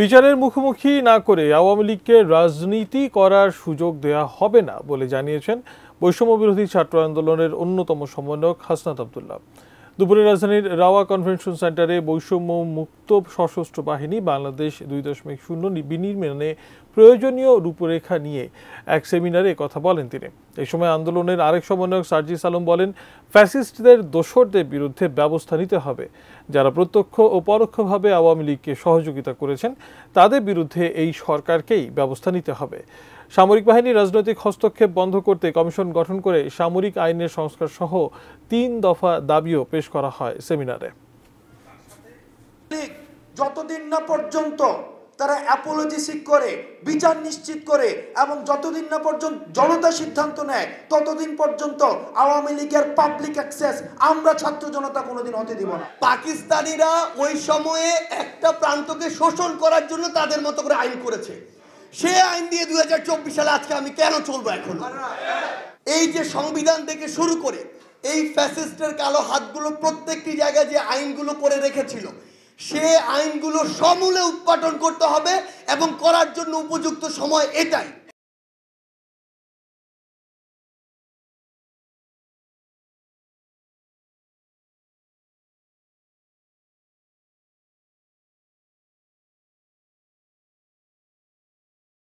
বিচারের মুখোমুখি না করে আওয়ামী লীগকে রাজনীতি করার সুযোগ দেয়া হবে না বলে জানিয়েছেন বৈষম্য বিরোধী ছাত্র আন্দোলনের অন্যতম সমন্বয়ক হাসনাত আবদুল্লাহ দুপুরে রাজধানীর রাওয়া কনভেনশন সেন্টারে বৈষম্য মুক্ত সশস্ত্র বাহিনী বাংলাদেশ দুই দশমিক শূন্য বিনির্মাণে প্রয়োজনীয় রূপরেখা নিয়ে এক সেমিনারে কথা বলেন তিনি এই সময় আন্দোলনের আরেক সমন্বয়ক সার্জিস আলম বলেন ফ্যাসিস্টদের দোসরদের বিরুদ্ধে ব্যবস্থা নিতে হবে যারা প্রত্যক্ষ ও পরোক্ষভাবে আওয়ামী লীগকে সহযোগিতা করেছেন তাদের বিরুদ্ধে এই সরকারকেই ব্যবস্থা নিতে হবে সামরিক বাহিনী রাজনৈতিক হস্তক্ষেপ বন্ধ করতে কমিশন গঠন করে সামরিক আইনের সংস্কার সহ তিন দফা দাবিও পেশ করা হয় সেমিনারে যতদিন না পর্যন্ত তারা অ্যাপোলজি সিক করে বিচার নিশ্চিত করে এবং যতদিন না পর্যন্ত জনতা সিদ্ধান্ত নেয় ততদিন পর্যন্ত আওয়ামী লীগের পাবলিক অ্যাক্সেস আমরা ছাত্র জনতা কোনোদিন হতে দিব না পাকিস্তানিরা ওই সময়ে একটা প্রান্তকে শোষণ করার জন্য তাদের মতো করে আইন করেছে সে আইন দিয়ে দু সালে আজকে আমি কেন চলবো এখন এই যে সংবিধান থেকে শুরু করে এই ফ্যাসিস্টের কালো হাতগুলো প্রত্যেকটি জায়গায় যে আইনগুলো করে রেখেছিল সে আইনগুলো সমূলে উৎপাদন করতে হবে এবং করার জন্য উপযুক্ত সময় এটাই